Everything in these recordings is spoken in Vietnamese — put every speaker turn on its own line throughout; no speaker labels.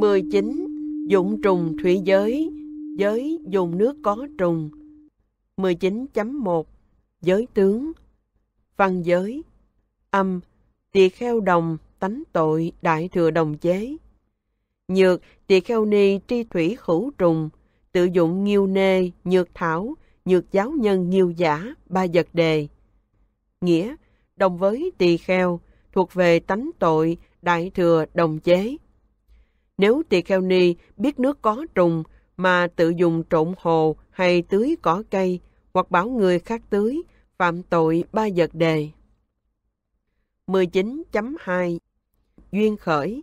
19. Dụng trùng thủy giới, giới dùng nước có trùng. 19.1. Giới tướng, văn giới, âm, tỳ kheo đồng, tánh tội, đại thừa đồng chế. Nhược, tỳ kheo ni tri thủy khử trùng, tự dụng nghiêu nê, nhược thảo, nhược giáo nhân nghiêu giả, ba vật đề. Nghĩa, đồng với tỳ kheo, thuộc về tánh tội, đại thừa đồng chế. Nếu tỳ kheo ni biết nước có trùng mà tự dùng trộn hồ hay tưới cỏ cây hoặc bảo người khác tưới, phạm tội ba vật đề. 19.2 Duyên khởi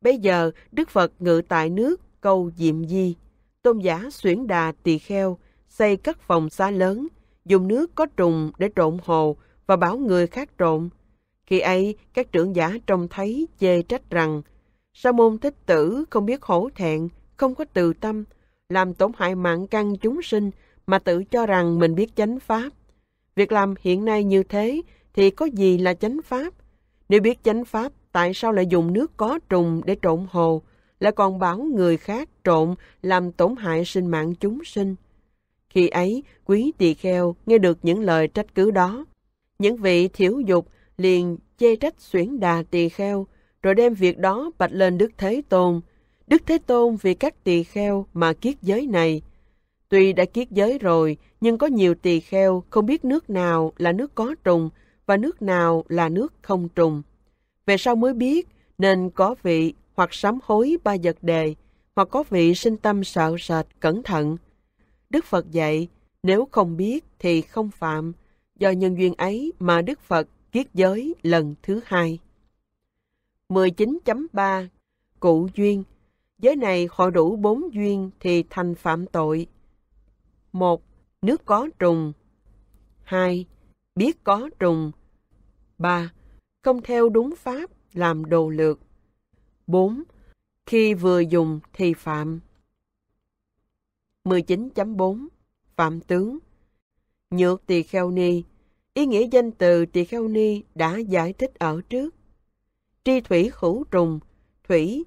Bây giờ, Đức Phật ngự tại nước câu diệm di, tôn giả xuyển đà tỳ kheo, xây các phòng xa lớn, dùng nước có trùng để trộn hồ và bảo người khác trộn. Khi ấy, các trưởng giả trông thấy chê trách rằng Sa môn thích tử không biết hổ thẹn, không có từ tâm, làm tổn hại mạng căn chúng sinh mà tự cho rằng mình biết chánh pháp. Việc làm hiện nay như thế thì có gì là chánh pháp? Nếu biết chánh pháp, tại sao lại dùng nước có trùng để trộn hồ, lại còn bảo người khác trộn làm tổn hại sinh mạng chúng sinh? Khi ấy, quý tỳ kheo nghe được những lời trách cứ đó. Những vị thiểu dục liền chê trách xuyển đà tỳ kheo, rồi đem việc đó bạch lên Đức Thế Tôn. Đức Thế Tôn vì các tỳ kheo mà kiết giới này. Tuy đã kiết giới rồi, nhưng có nhiều tỳ kheo không biết nước nào là nước có trùng và nước nào là nước không trùng. Về sau mới biết, nên có vị hoặc sám hối ba vật đề, hoặc có vị sinh tâm sợ sệt, cẩn thận. Đức Phật dạy, nếu không biết thì không phạm, do nhân duyên ấy mà Đức Phật kiết giới lần thứ hai. 19.3 Cụ duyên Giới này họ đủ bốn duyên thì thành phạm tội. 1. Nước có trùng 2. Biết có trùng 3. Không theo đúng pháp làm đồ lược 4. Khi vừa dùng thì phạm 19.4 Phạm tướng Nhược tỳ kheo ni Ý nghĩa danh từ tỳ kheo ni đã giải thích ở trước tri thủy hữu trùng, thủy,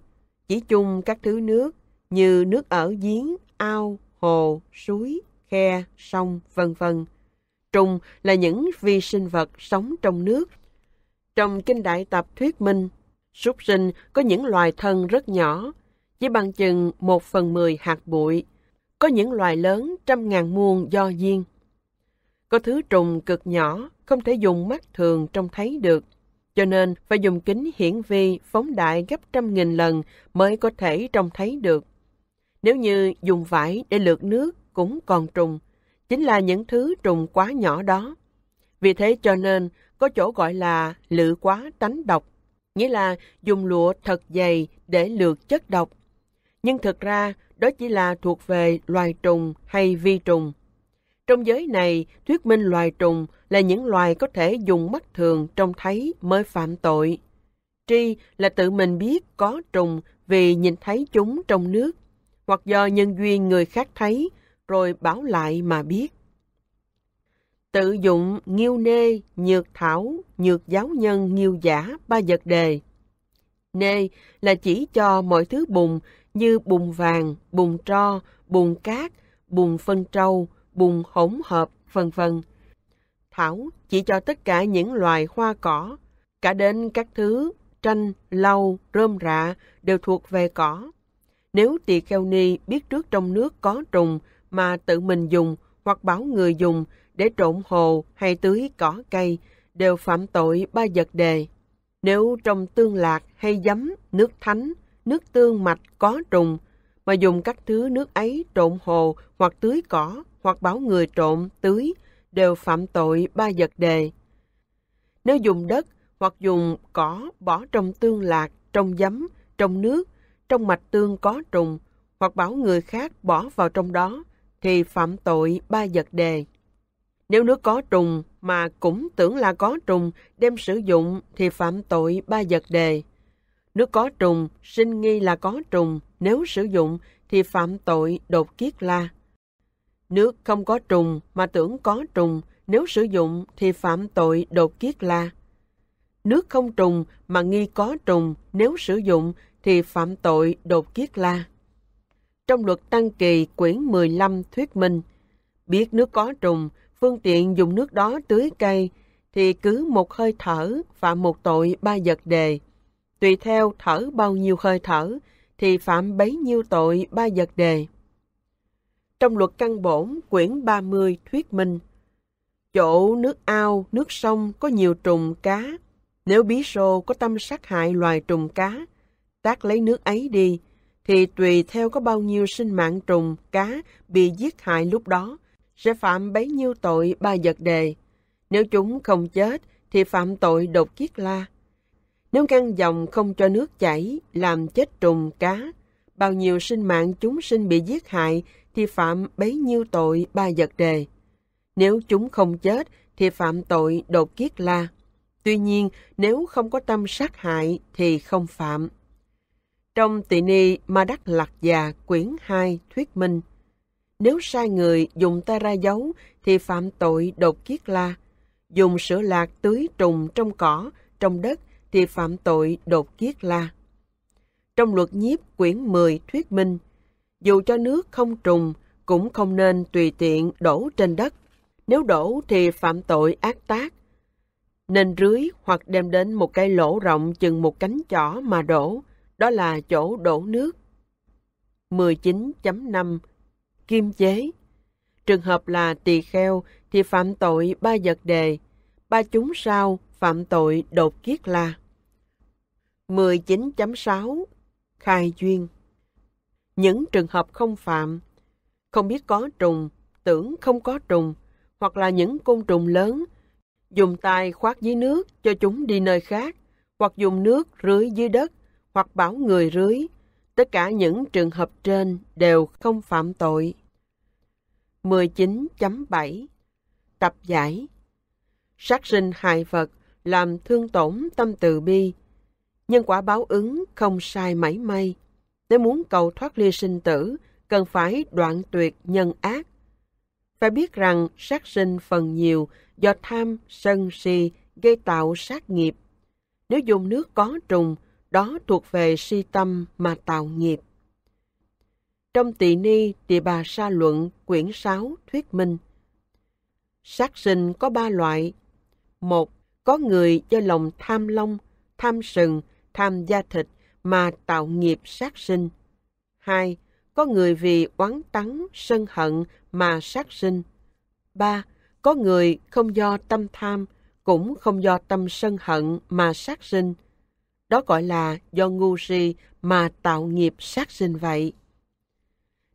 chỉ chung các thứ nước như nước ở giếng, ao, hồ, suối, khe, sông, vân vân. Trùng là những vi sinh vật sống trong nước. Trong kinh đại tập thuyết minh, súc sinh có những loài thân rất nhỏ, chỉ bằng chừng một phần mười hạt bụi. Có những loài lớn trăm ngàn muôn do duyên. Có thứ trùng cực nhỏ, không thể dùng mắt thường trông thấy được cho nên phải dùng kính hiển vi phóng đại gấp trăm nghìn lần mới có thể trông thấy được. Nếu như dùng vải để lượt nước cũng còn trùng, chính là những thứ trùng quá nhỏ đó. Vì thế cho nên có chỗ gọi là lự quá tánh độc, nghĩa là dùng lụa thật dày để lượt chất độc. Nhưng thực ra đó chỉ là thuộc về loài trùng hay vi trùng. Trong giới này, thuyết minh loài trùng là những loài có thể dùng mắt thường trông thấy mới phạm tội. Tri là tự mình biết có trùng vì nhìn thấy chúng trong nước, hoặc do nhân duyên người khác thấy, rồi báo lại mà biết. Tự dụng nghiêu nê, nhược thảo, nhược giáo nhân, nghiêu giả, ba vật đề. Nê là chỉ cho mọi thứ bùn như bùn vàng, bùn tro, bùn cát, bùn phân trâu, bùn hỗn hợp, vân vân. Thảo chỉ cho tất cả những loài hoa cỏ, cả đến các thứ tranh, lau, rơm rạ đều thuộc về cỏ. Nếu tỳ kheo ni biết trước trong nước có trùng mà tự mình dùng hoặc báo người dùng để trộn hồ hay tưới cỏ cây đều phạm tội ba vật đề. Nếu trong tương lạc hay giấm, nước thánh, nước tương mạch có trùng mà dùng các thứ nước ấy trộn hồ hoặc tưới cỏ hoặc báo người trộm tưới đều phạm tội ba vật đề. Nếu dùng đất hoặc dùng cỏ bỏ trong tương lạc, trong giấm, trong nước, trong mạch tương có trùng hoặc báo người khác bỏ vào trong đó thì phạm tội ba vật đề. Nếu nước có trùng mà cũng tưởng là có trùng đem sử dụng thì phạm tội ba vật đề. Nước có trùng, sinh nghi là có trùng, nếu sử dụng thì phạm tội đột kiết la. Nước không có trùng mà tưởng có trùng, nếu sử dụng thì phạm tội đột kiết la. Nước không trùng mà nghi có trùng, nếu sử dụng thì phạm tội đột kiết la. Trong luật Tăng Kỳ quyển 15 thuyết minh, biết nước có trùng, phương tiện dùng nước đó tưới cây, thì cứ một hơi thở phạm một tội ba vật đề. Tùy theo thở bao nhiêu hơi thở, thì phạm bấy nhiêu tội ba vật đề trong luật căn bổn quyển 30 thuyết minh. Chỗ nước ao, nước sông có nhiều trùng cá. Nếu bí sô có tâm sát hại loài trùng cá, tác lấy nước ấy đi, thì tùy theo có bao nhiêu sinh mạng trùng, cá bị giết hại lúc đó, sẽ phạm bấy nhiêu tội ba vật đề. Nếu chúng không chết, thì phạm tội đột kiết la. Nếu ngăn dòng không cho nước chảy, làm chết trùng cá, bao nhiêu sinh mạng chúng sinh bị giết hại thì phạm bấy nhiêu tội ba vật đề. Nếu chúng không chết thì phạm tội đột kiết la. Tuy nhiên, nếu không có tâm sát hại thì không phạm. Trong tỳ ni Ma Đắc Lạc Già quyển 2 thuyết minh, nếu sai người dùng tay ra giấu thì phạm tội đột kiết la, dùng sữa lạc tưới trùng trong cỏ, trong đất thì phạm tội đột kiết la. Trong luật nhiếp quyển 10 thuyết minh, dù cho nước không trùng, cũng không nên tùy tiện đổ trên đất. Nếu đổ thì phạm tội ác tác. Nên rưới hoặc đem đến một cái lỗ rộng chừng một cánh chỏ mà đổ, đó là chỗ đổ nước. 19.5 Kim chế Trường hợp là tỳ kheo thì phạm tội ba vật đề, ba chúng sao phạm tội đột kiết la. 19.6 Khai duyên những trường hợp không phạm, không biết có trùng, tưởng không có trùng, hoặc là những côn trùng lớn, dùng tay khoát dưới nước cho chúng đi nơi khác, hoặc dùng nước rưới dưới đất, hoặc bảo người rưới. Tất cả những trường hợp trên đều không phạm tội. 19.7 Tập giải Sát sinh hại vật làm thương tổn tâm từ bi, nhân quả báo ứng không sai mảy may nếu muốn cầu thoát ly sinh tử, cần phải đoạn tuyệt nhân ác. Phải biết rằng sát sinh phần nhiều do tham, sân, si gây tạo sát nghiệp. Nếu dùng nước có trùng, đó thuộc về si tâm mà tạo nghiệp. Trong tỳ ni Tỳ bà sa luận quyển 6 thuyết minh. Sát sinh có ba loại. Một, có người do lòng tham long, tham sừng, tham da thịt mà tạo nghiệp sát sinh. hai, Có người vì oán tắng, sân hận mà sát sinh. ba, Có người không do tâm tham, cũng không do tâm sân hận mà sát sinh. Đó gọi là do ngu si mà tạo nghiệp sát sinh vậy.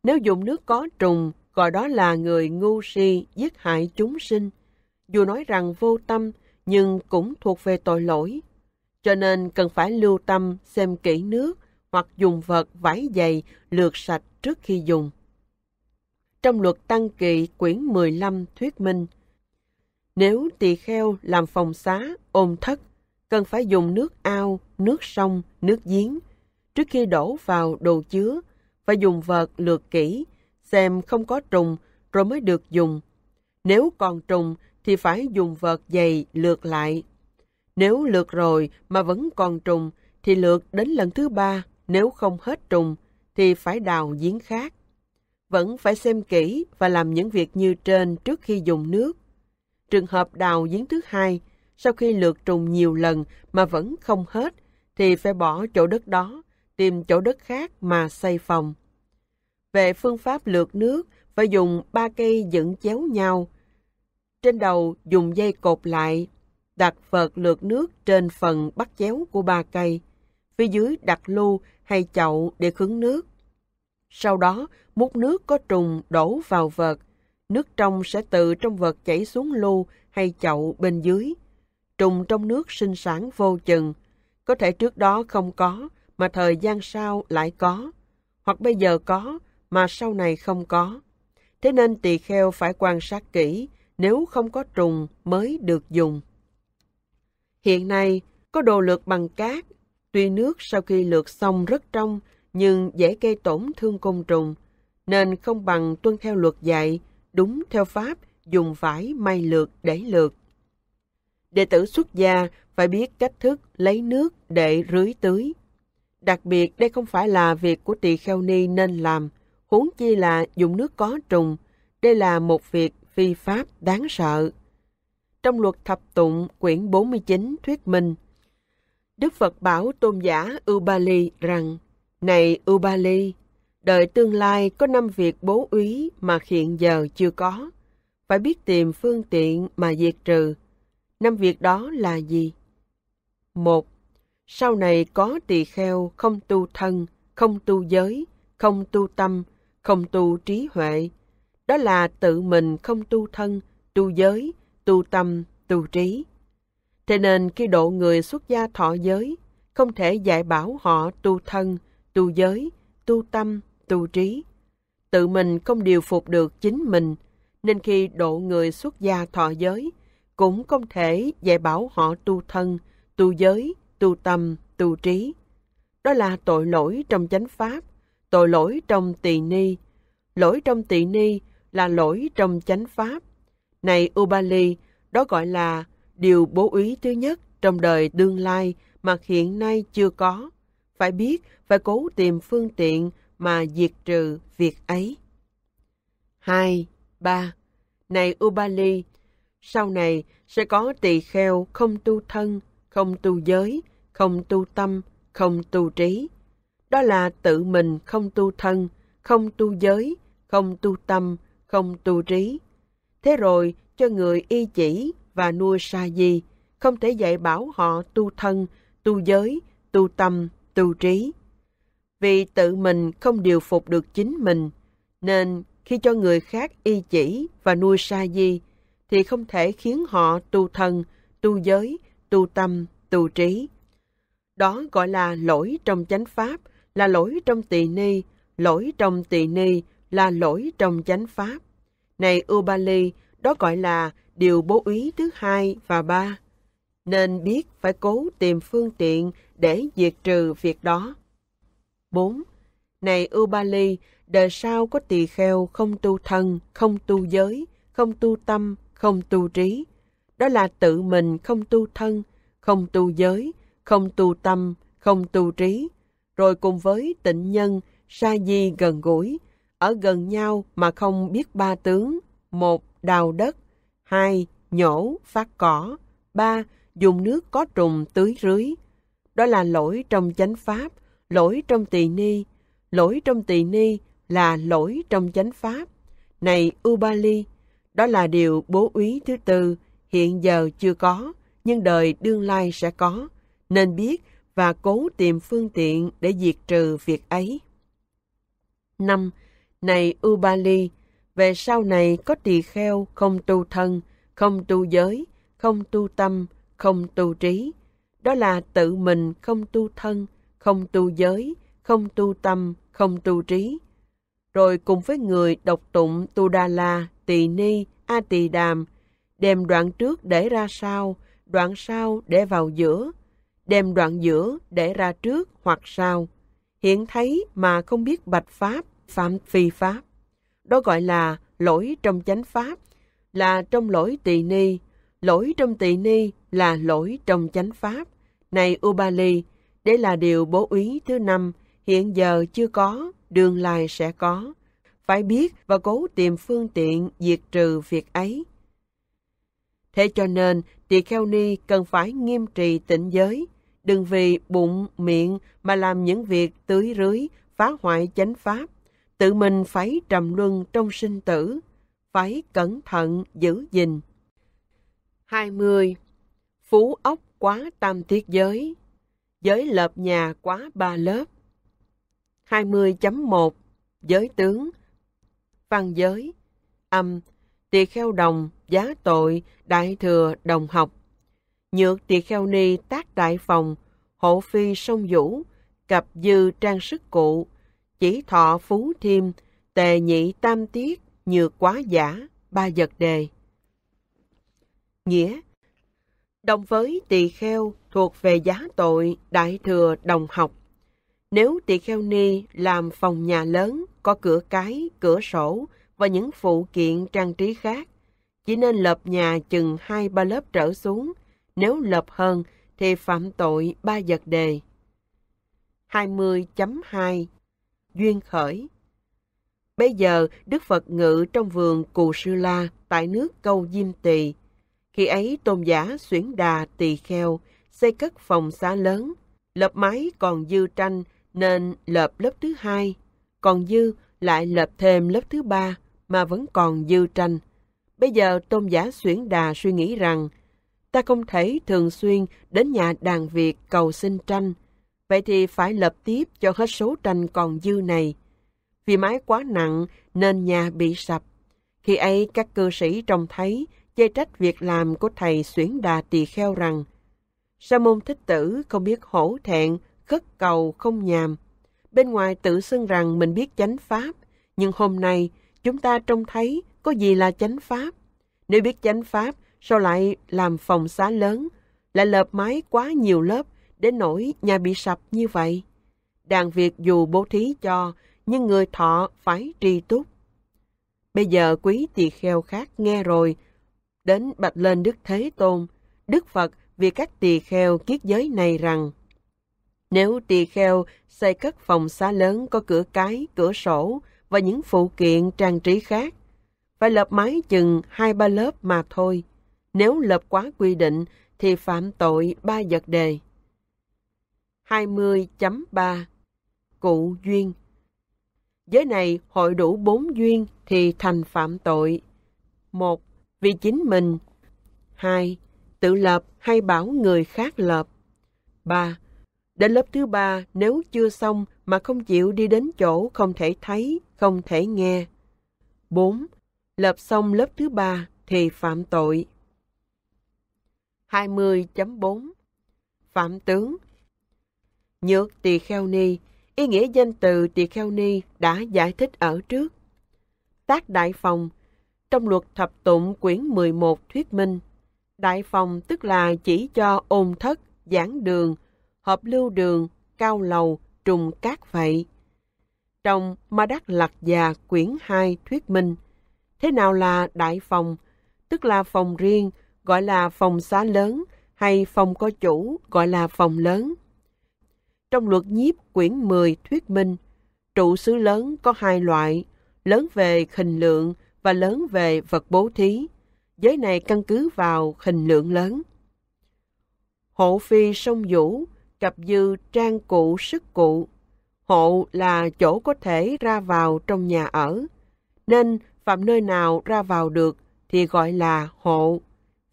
Nếu dùng nước có trùng, gọi đó là người ngu si giết hại chúng sinh. Dù nói rằng vô tâm, nhưng cũng thuộc về tội lỗi cho nên cần phải lưu tâm xem kỹ nước hoặc dùng vật vải dày lược sạch trước khi dùng. Trong luật Tăng Kỵ quyển 15 thuyết minh, nếu tỳ kheo làm phòng xá, ôm thất, cần phải dùng nước ao, nước sông, nước giếng. Trước khi đổ vào đồ chứa, phải dùng vợt lược kỹ, xem không có trùng rồi mới được dùng. Nếu còn trùng thì phải dùng vợt dày lược lại nếu lượt rồi mà vẫn còn trùng, thì lượt đến lần thứ ba, nếu không hết trùng, thì phải đào giếng khác. Vẫn phải xem kỹ và làm những việc như trên trước khi dùng nước. Trường hợp đào giếng thứ hai, sau khi lượt trùng nhiều lần mà vẫn không hết, thì phải bỏ chỗ đất đó, tìm chỗ đất khác mà xây phòng. Về phương pháp lượt nước, phải dùng ba cây dựng chéo nhau. Trên đầu dùng dây cột lại đặt vợt lượt nước trên phần bắt chéo của ba cây, phía dưới đặt lu hay chậu để khứng nước. Sau đó, múc nước có trùng đổ vào vợt, nước trong sẽ từ trong vợt chảy xuống lu hay chậu bên dưới. Trùng trong nước sinh sản vô chừng, có thể trước đó không có mà thời gian sau lại có, hoặc bây giờ có mà sau này không có. Thế nên tỳ kheo phải quan sát kỹ, nếu không có trùng mới được dùng. Hiện nay, có đồ lược bằng cát. Tuy nước sau khi lược xong rất trong, nhưng dễ gây tổn thương côn trùng, nên không bằng tuân theo luật dạy, đúng theo pháp, dùng vải may lược để lược. Đệ tử xuất gia phải biết cách thức lấy nước để rưới tưới. Đặc biệt đây không phải là việc của tỳ kheo ni nên làm, huống chi là dùng nước có trùng. Đây là một việc phi pháp đáng sợ trong luật thập tụng quyển 49 thuyết minh. Đức Phật bảo tôn giả Ubali rằng, Này Ubali, đợi tương lai có năm việc bố úy mà hiện giờ chưa có. Phải biết tìm phương tiện mà diệt trừ. Năm việc đó là gì? một Sau này có tỳ kheo không tu thân, không tu giới, không tu tâm, không tu trí huệ. Đó là tự mình không tu thân, tu giới, tu tâm, tu trí. Thế nên khi độ người xuất gia thọ giới, không thể dạy bảo họ tu thân, tu giới, tu tâm, tu trí. Tự mình không điều phục được chính mình, nên khi độ người xuất gia thọ giới, cũng không thể dạy bảo họ tu thân, tu giới, tu tâm, tu trí. Đó là tội lỗi trong chánh pháp, tội lỗi trong tỳ ni. Lỗi trong tỳ ni là lỗi trong chánh pháp, này Ubali, đó gọi là điều bố úy thứ nhất trong đời tương lai mà hiện nay chưa có. Phải biết, phải cố tìm phương tiện mà diệt trừ việc ấy. 2. 3. Này Ubali, sau này sẽ có tỳ kheo không tu thân, không tu giới, không tu tâm, không tu trí. Đó là tự mình không tu thân, không tu giới, không tu tâm, không tu trí. Thế rồi cho người y chỉ và nuôi sa di, không thể dạy bảo họ tu thân, tu giới, tu tâm, tu trí. Vì tự mình không điều phục được chính mình, nên khi cho người khác y chỉ và nuôi sa di, thì không thể khiến họ tu thân, tu giới, tu tâm, tu trí. Đó gọi là lỗi trong chánh pháp, là lỗi trong tỳ ni, lỗi trong tỳ ni là lỗi trong chánh pháp. Này Ubali, đó gọi là điều bố ý thứ hai và ba. Nên biết phải cố tìm phương tiện để diệt trừ việc đó. 4. Này Ubali, đời sau có tỳ kheo không tu thân, không tu giới, không tu tâm, không tu trí. Đó là tự mình không tu thân, không tu giới, không tu tâm, không tu trí. Rồi cùng với tịnh nhân, sa di gần gũi, ở gần nhau mà không biết ba tướng. Một, đào đất. Hai, nhổ, phát cỏ. Ba, dùng nước có trùng tưới rưới. Đó là lỗi trong chánh pháp, lỗi trong tỳ ni. Lỗi trong tỳ ni là lỗi trong chánh pháp. Này Ubali, đó là điều bố úy thứ tư, hiện giờ chưa có, nhưng đời đương lai sẽ có. Nên biết và cố tìm phương tiện để diệt trừ việc ấy. 5. Này Ubali, về sau này có tỳ kheo không tu thân, không tu giới, không tu tâm, không tu trí. Đó là tự mình không tu thân, không tu giới, không tu tâm, không tu trí. Rồi cùng với người độc tụng Tu Đa La, Tỳ Ni, A Tỳ Đàm, đem đoạn trước để ra sau, đoạn sau để vào giữa, đem đoạn giữa để ra trước hoặc sau. Hiện thấy mà không biết bạch pháp, phạm phi pháp. Đó gọi là lỗi trong chánh pháp, là trong lỗi tỳ ni, lỗi trong tỳ ni là lỗi trong chánh pháp. Này Ubali, đây là điều bố úy thứ năm, hiện giờ chưa có, đường lai sẽ có. Phải biết và cố tìm phương tiện diệt trừ việc ấy. Thế cho nên, tỳ kheo ni cần phải nghiêm trì tịnh giới, đừng vì bụng, miệng mà làm những việc tưới rưới, phá hoại chánh pháp tự mình phải trầm luân trong sinh tử, phải cẩn thận giữ gìn. 20. Phú ốc quá tam thiết giới, giới lợp nhà quá ba lớp. 20.1 Giới tướng Văn giới Âm Tỳ kheo đồng giá tội đại thừa đồng học Nhược tỳ kheo ni tác đại phòng hộ phi sông vũ cặp dư trang sức cụ chỉ thọ phú thiêm, tề nhị tam tiết, nhược quá giả, ba vật đề. Nghĩa Đồng với tỳ kheo thuộc về giá tội đại thừa đồng học. Nếu tỳ kheo ni làm phòng nhà lớn, có cửa cái, cửa sổ và những phụ kiện trang trí khác, chỉ nên lập nhà chừng hai ba lớp trở xuống, nếu lập hơn thì phạm tội ba vật đề. 20.2 duyên khởi. Bây giờ, Đức Phật ngự trong vườn Cù Sư La tại nước Câu Diêm Tỳ. Khi ấy, tôn giả xuyển đà tỳ kheo, xây cất phòng xá lớn, lập mái còn dư tranh nên lợp lớp thứ hai, còn dư lại lập thêm lớp thứ ba mà vẫn còn dư tranh. Bây giờ tôn giả xuyển đà suy nghĩ rằng, ta không thể thường xuyên đến nhà đàn Việt cầu xin tranh, Vậy thì phải lập tiếp cho hết số tranh còn dư này. Vì mái quá nặng nên nhà bị sập. Khi ấy các cư sĩ trông thấy chê trách việc làm của thầy Xuyến Đà Tỳ Kheo rằng Sa môn thích tử không biết hổ thẹn, khất cầu không nhàm. Bên ngoài tự xưng rằng mình biết chánh pháp, nhưng hôm nay chúng ta trông thấy có gì là chánh pháp. Nếu biết chánh pháp, sao lại làm phòng xá lớn, lại lợp mái quá nhiều lớp đến nỗi nhà bị sập như vậy. Đàn việc dù bố thí cho, nhưng người thọ phải tri túc. Bây giờ quý tỳ kheo khác nghe rồi, đến bạch lên Đức Thế Tôn, Đức Phật vì các tỳ kheo kiết giới này rằng, nếu tỳ kheo xây cất phòng xá lớn có cửa cái, cửa sổ và những phụ kiện trang trí khác, phải lợp mái chừng hai ba lớp mà thôi. Nếu lợp quá quy định thì phạm tội ba vật đề. 20.3 Cụ duyên Giới này hội đủ bốn duyên thì thành phạm tội. một Vì chính mình. hai Tự lập hay bảo người khác lập. ba Đến lớp thứ ba nếu chưa xong mà không chịu đi đến chỗ không thể thấy, không thể nghe. bốn Lập xong lớp thứ ba thì phạm tội. 20.4 Phạm tướng Nhược tỳ kheo ni, ý nghĩa danh từ tỳ kheo ni đã giải thích ở trước. Tác đại phòng, trong luật thập tụng quyển 11 thuyết minh, đại phòng tức là chỉ cho ôn thất, giảng đường, hợp lưu đường, cao lầu, trùng cát vậy. Trong Ma Đắc Lạc Già quyển 2 thuyết minh, thế nào là đại phòng, tức là phòng riêng, gọi là phòng xá lớn, hay phòng có chủ, gọi là phòng lớn. Trong luật nhiếp quyển 10 thuyết minh, trụ xứ lớn có hai loại, lớn về hình lượng và lớn về vật bố thí. Giới này căn cứ vào hình lượng lớn. Hộ phi sông vũ, cặp dư trang cụ sức cụ. Hộ là chỗ có thể ra vào trong nhà ở. Nên phạm nơi nào ra vào được thì gọi là hộ.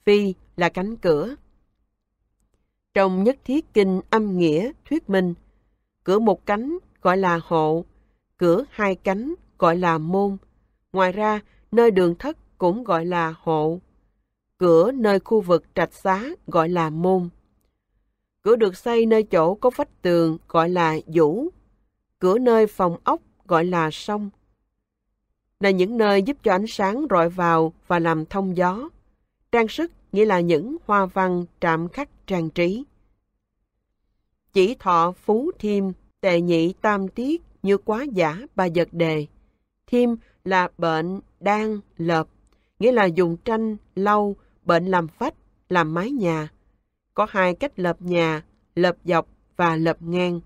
Phi là cánh cửa. Trong nhất thiết kinh âm nghĩa thuyết minh, cửa một cánh gọi là hộ, cửa hai cánh gọi là môn. Ngoài ra, nơi đường thất cũng gọi là hộ. Cửa nơi khu vực trạch xá gọi là môn. Cửa được xây nơi chỗ có vách tường gọi là vũ. Cửa nơi phòng ốc gọi là sông. Là những nơi giúp cho ánh sáng rọi vào và làm thông gió. Trang sức nghĩa là những hoa văn trạm khắc trang trí. Chỉ thọ phú thiêm, tệ nhị tam tiết như quá giả ba vật đề. Thiêm là bệnh đang lợp, nghĩa là dùng tranh lau, bệnh làm vách, làm mái nhà. Có hai cách lợp nhà, lợp dọc và lợp ngang.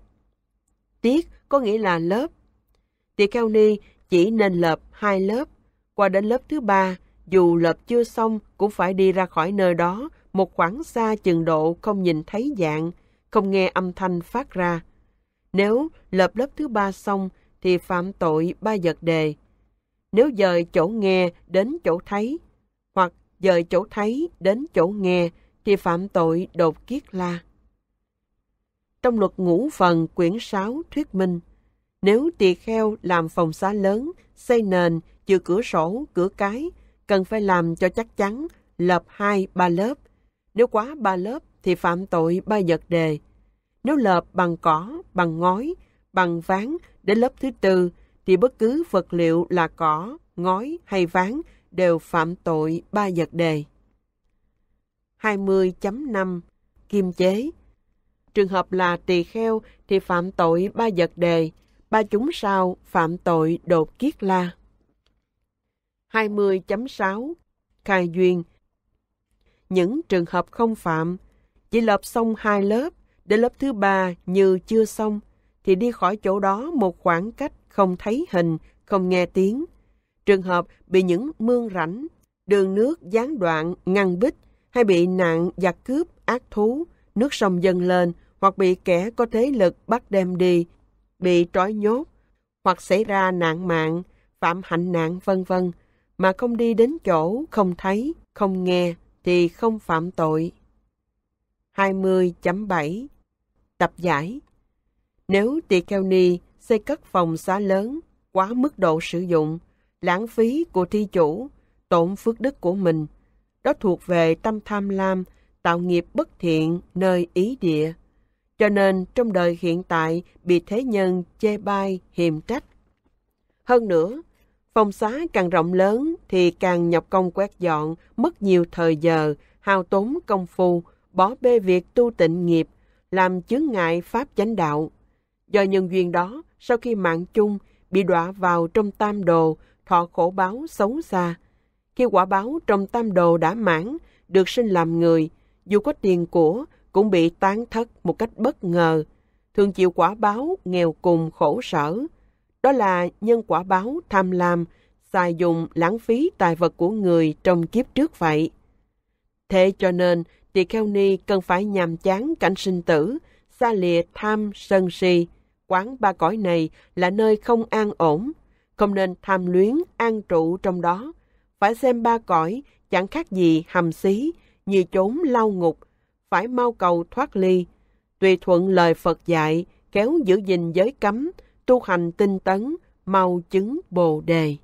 Tiết có nghĩa là lớp. Tỳ kheo ni chỉ nên lợp hai lớp, qua đến lớp thứ ba dù lợp chưa xong cũng phải đi ra khỏi nơi đó một khoảng xa chừng độ không nhìn thấy dạng, không nghe âm thanh phát ra. Nếu lợp lớp thứ ba xong thì phạm tội ba vật đề. Nếu dời chỗ nghe đến chỗ thấy, hoặc dời chỗ thấy đến chỗ nghe thì phạm tội đột kiết la. Trong luật ngũ phần quyển 6 thuyết minh, nếu tỳ kheo làm phòng xá lớn, xây nền, chừa cửa sổ, cửa cái, cần phải làm cho chắc chắn lợp hai ba lớp. Nếu quá ba lớp thì phạm tội ba vật đề. Nếu lợp bằng cỏ, bằng ngói, bằng ván đến lớp thứ tư thì bất cứ vật liệu là cỏ, ngói hay ván đều phạm tội ba vật đề. 20.5 Kim chế Trường hợp là tỳ kheo thì phạm tội ba vật đề, ba chúng sao phạm tội đột kiết la. 20.6 Khai duyên Những trường hợp không phạm, chỉ lập xong hai lớp, để lớp thứ ba như chưa xong, thì đi khỏi chỗ đó một khoảng cách không thấy hình, không nghe tiếng. Trường hợp bị những mương rảnh, đường nước gián đoạn, ngăn bích, hay bị nạn giặc cướp, ác thú, nước sông dâng lên, hoặc bị kẻ có thế lực bắt đem đi, bị trói nhốt, hoặc xảy ra nạn mạng, phạm hạnh nạn vân vân mà không đi đến chỗ không thấy, không nghe thì không phạm tội. 20.7 Tập giải Nếu tỳ kheo ni xây cất phòng xá lớn, quá mức độ sử dụng, lãng phí của thi chủ, tổn phước đức của mình, đó thuộc về tâm tham lam, tạo nghiệp bất thiện nơi ý địa. Cho nên trong đời hiện tại bị thế nhân chê bai, hiềm trách. Hơn nữa, Phòng xá càng rộng lớn thì càng nhọc công quét dọn, mất nhiều thời giờ, hao tốn công phu, bỏ bê việc tu tịnh nghiệp, làm chướng ngại pháp chánh đạo. Do nhân duyên đó, sau khi mạng chung, bị đọa vào trong tam đồ, thọ khổ báo xấu xa. Khi quả báo trong tam đồ đã mãn, được sinh làm người, dù có tiền của, cũng bị tán thất một cách bất ngờ, thường chịu quả báo nghèo cùng khổ sở, đó là nhân quả báo tham lam, xài dùng lãng phí tài vật của người trong kiếp trước vậy. Thế cho nên, tỳ kheo ni cần phải nhàm chán cảnh sinh tử, xa lìa tham sân si. Quán ba cõi này là nơi không an ổn, không nên tham luyến an trụ trong đó. Phải xem ba cõi chẳng khác gì hầm xí, như chốn lao ngục, phải mau cầu thoát ly. Tùy thuận lời Phật dạy, kéo giữ gìn giới cấm, tu hành tinh tấn, mau chứng Bồ đề.